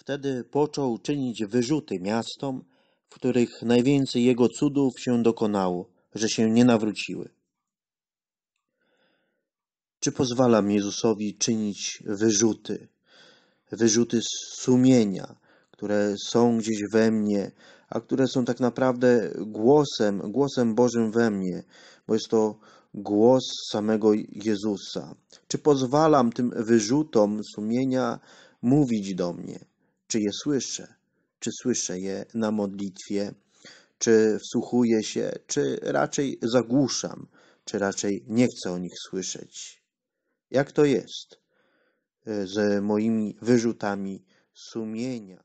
Wtedy począł czynić wyrzuty miastom, w których najwięcej jego cudów się dokonało, że się nie nawróciły. Czy pozwalam Jezusowi czynić wyrzuty, wyrzuty sumienia, które są gdzieś we mnie, a które są tak naprawdę głosem, głosem Bożym we mnie, bo jest to głos samego Jezusa. Czy pozwalam tym wyrzutom sumienia mówić do mnie? czy je słyszę, czy słyszę je na modlitwie, czy wsłuchuję się, czy raczej zagłuszam, czy raczej nie chcę o nich słyszeć. Jak to jest e, z moimi wyrzutami sumienia?